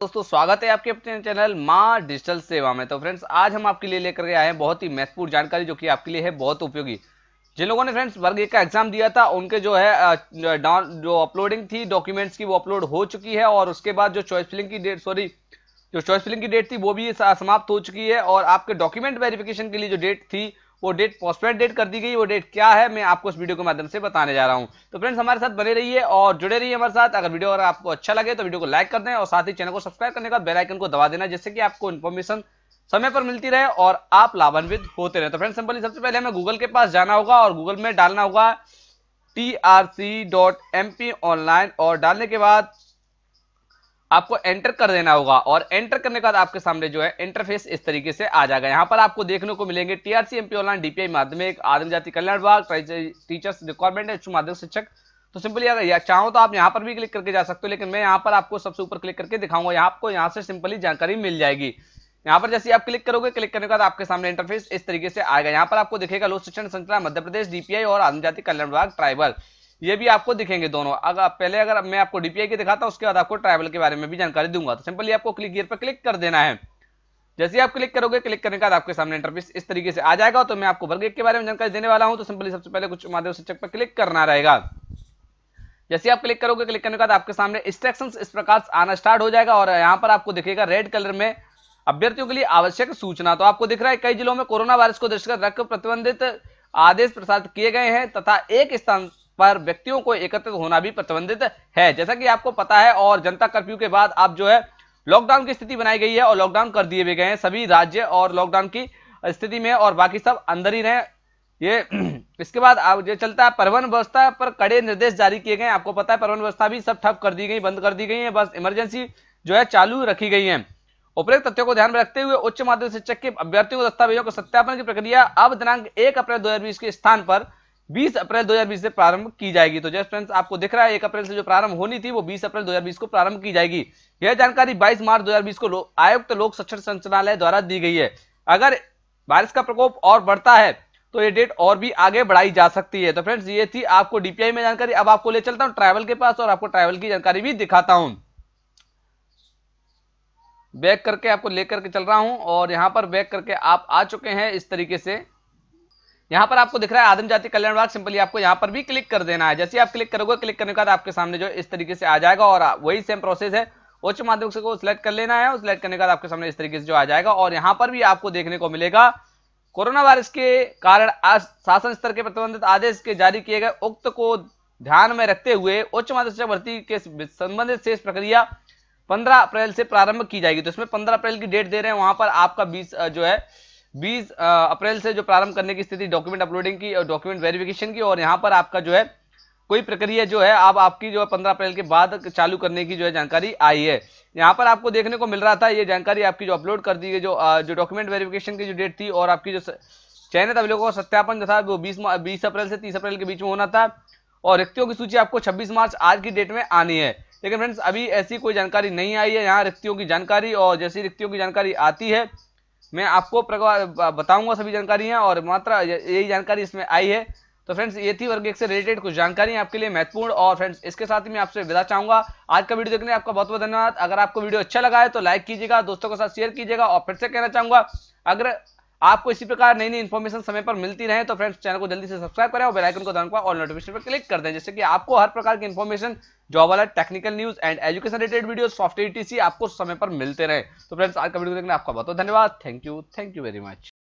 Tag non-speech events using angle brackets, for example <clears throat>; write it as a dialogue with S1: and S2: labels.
S1: दोस्तों स्वागत है आपके अपने चैनल माँ डिजिटल सेवा में तो फ्रेंड्स आज हम आपके लिए लेकर आए हैं बहुत ही महत्वपूर्ण जानकारी जो कि आपके लिए है बहुत उपयोगी जिन लोगों ने फ्रेंड्स वर्ग एक का एग्जाम दिया था उनके जो है डाउन जो अपलोडिंग थी डॉक्यूमेंट्स की वो अपलोड हो चुकी है और उसके बाद जो चॉइस फिलिंग की डेट सॉरी जो चॉइस फिलिंग की डेट थी वो भी समाप्त हो चुकी है और आपके डॉक्यूमेंट वेरिफिकेशन के लिए जो डेट थी वो डेट पोस्टपेड डेट कर दी गई वो डेट क्या है मैं आपको इस वीडियो के माध्यम से बताने जा रहा हूँ तो फ्रेंड्स हमारे साथ बने रहिए और जुड़े रहिए हमारे साथ अगर वीडियो अगर आपको अच्छा लगे तो वीडियो को लाइक कर दें और साथ ही चैनल को सब्सक्राइब करने का बेलाइकन को दबा देना जिससे कि आपको इन्फॉर्मेशन समय पर मिलती रहे और आप लाभान्वित होते रहे तो फ्रेंड्स सिंपली सबसे पहले हमें गूगल के पास जाना होगा और गूगल में डालना होगा T R C dot M P online और डालने के बाद आपको एंटर कर देना होगा और एंटर करने के बाद आपके सामने जो है इंटरफेस इस तरीके से आ जाएगा यहाँ पर आपको देखने को मिलेंगे टीआरसी एमपी ऑनलाइन डीपीआई माध्यमिक आदिम जाति कल्याण विभाग टीचर्स रिक्वायरमेंट है माध्यमिक शिक्षक तो सिंपली अगर चाहो तो आप यहाँ पर भी क्लिक करके जा सकते हो लेकिन मैं यहाँ पर आपको सबसे ऊपर क्लिक करके दिखाऊंगा यहाँ आपको यहाँ से सिंपली जानकारी मिल जाएगी यहाँ पर जैसे आप क्लिक करोगे क्लिक करने के बाद आपके सामने इंटरफेस इस तरीके से आएगा यहाँ पर आपको दिखेगा लोक शिक्षण संचालन मध्य प्रदेश डीपीआई और आदिम जाति कल्याण विभाग ट्राइबल ये भी आपको दिखेंगे दोनों अगर पहले अगर मैं आपको डीपीआई की दिखाता हूँ उसके बाद आपको ट्रैवल के बारे में भी जानकारी दूंगा तो सिंपली आपको क्लिक गियर पर क्लिक कर देना है जैसे आप क्लिक करोगे क्लिक करने के बाद आपके सामने इंटरफेस इस तरीके से आ जाएगा तो मैं आपको वर्ग के बारे में जानकारी देने वाला हूं तो सिंपली सबसे पहले कुछ माध्यम चेक पर क्लिक करना रहेगा जैसे आप क्लिक करोगे क्लिक करने के बाद आपके सामने इंस्ट्रक्शन इस प्रकार आना स्टार्ट हो जाएगा और यहाँ पर आपको दिखेगा रेड कलर में अभ्यर्थियों के लिए आवश्यक सूचना तो आपको दिख रहा है कई जिलों में कोरोना वायरस को दृष्टिगत रख प्रतिबंधित आदेश प्रसारित किए गए हैं तथा एक स्थान पर व्यक्तियों को एकत्रित होना भी प्रतिबंधित है जैसा कि आपको पता है और जनता कर्फ्यू के बाद आप जो है लॉकडाउन की स्थिति बनाई गई है और लॉकडाउन कर दिए गए हैं सभी राज्य और लॉकडाउन की स्थिति में और बाकी सब अंदर ही रहे ये <clears throat> इसके बाद जो चलता है परिवहन व्यवस्था पर कड़े निर्देश जारी किए गए आपको पता है परिवहन व्यवस्था भी सब ठप कर दी गई बंद कर दी गई है बस इमरजेंसी जो है चालू रखी गई है उपरोक्त तथ्यों को ध्यान में रखते हुए उच्च माध्यमिक शिक्षक के अभ्यर्थियों को दस्तावेजों को सत्यापन की प्रक्रिया अब दिनांक एक अप्रैल दो के स्थान पर 20 अप्रैल 2020 से प्रारंभ की जाएगी तो जस्ट फ्रेंड्स आपको दिख रहा है एक अप्रैल से जो प्रारंभ होनी थी वो 20 अप्रैल 2020 को प्रारंभ की जाएगी यह जानकारी 22 मार्च 2020 को आयुक्त लोक शिक्षण संचालय द्वारा दी गई है अगर बारिश का प्रकोप और बढ़ता है तो ये डेट और भी आगे बढ़ाई जा सकती है तो फ्रेंड्स ये थी आपको डीपीआई में जानकारी अब आपको ले चलता हूँ ट्रैवल के पास और आपको ट्रैवल की जानकारी भी दिखाता हूँ बैक करके आपको लेकर के चल रहा हूं और यहां पर बैक करके आप आ चुके हैं इस तरीके से यहाँ पर आपको दिख रहा है आदम जाति कल्याण विभाग सिंपली आपको यहाँ पर भी क्लिक कर देना है जैसे आप क्लिक करोगे क्लिक करने के बाद आपके सामने जो इस तरीके से आ जाएगा और वही सेम प्रोसेस है उच्च माध्यमिक से सिलेक्ट कर लेना है और सिलेक्ट करने के बाद आपके सामने इस तरीके से जो आ जाएगा और यहां पर भी आपको देखने को मिलेगा कोरोना वायरस के कारण शासन स्तर के प्रतिबंधित आदेश के जारी किए गए उक्त को ध्यान में रखते हुए उच्च माध्यमिक से भर्ती के संबंधित शेष प्रक्रिया 15 अप्रैल से प्रारंभ की जाएगी तो इसमें 15 अप्रैल की डेट दे रहे हैं वहां पर आपका 20 जो है बीस अप्रैल से जो प्रारंभ करने की स्थिति डॉक्यूमेंट अपलोडिंग की और डॉक्यूमेंट वेरिफिकेशन की और यहाँ पर आपका जो है कोई प्रक्रिया जो है आप आपकी जो है पंद्रह अप्रैल के बाद चालू करने की जो है जानकारी आई है यहाँ पर आपको देखने को मिल रहा था ये जानकारी आपकी जो अपलोड कर दी गई जो जो डॉक्यूमेंट वेरिफिकेशन की जो डेट थी और आपकी जो चयनित अभिलेखों का सत्यापन जो था वो बीस बीस अप्रैल से तीस अप्रैल के बीच में होना था और रिक्तियों की सूची आपको छब्बीस मार्च आज की डेट में आनी है लेकिन फ्रेंड्स अभी ऐसी कोई जानकारी नहीं आई है यहाँ रिक्तियों की जानकारी और जैसी रिक्तियों की जानकारी आती है मैं आपको बताऊंगा सभी जानकारियां और मात्र यही जानकारी इसमें आई है तो फ्रेंड्स ये थी वर्ग एक से रिलेटेड कुछ जानकारी आपके लिए महत्वपूर्ण और फ्रेंड्स इसके साथ ही मैं आपसे विदा चाहूंगा आज का वीडियो देखने आपका बहुत बहुत धन्यवाद अगर आपको वीडियो अच्छा लगा है तो लाइक कीजिएगा दोस्तों के साथ शेयर कीजिएगा और फिर से कहना चाहूंगा अगर आपको इसी प्रकार नई नई इन्फॉर्मेशन समय पर मिलती रहे तो फ्रेंड्स चैनल को जल्दी से सब्सक्राइब करें और बेल आइकन को दबाने ऑल नोटिफिकेशन पर क्लिक कर दें जैसे कि आपको हर प्रकार की इन्फॉर्मेशन जॉब वाला technical news and education related video software टीसी आपको समय पर मिलते रहे तो फ्रेंड्स आज का वीडियो देखने आपका बहुत धन्यवाद thank you thank you very much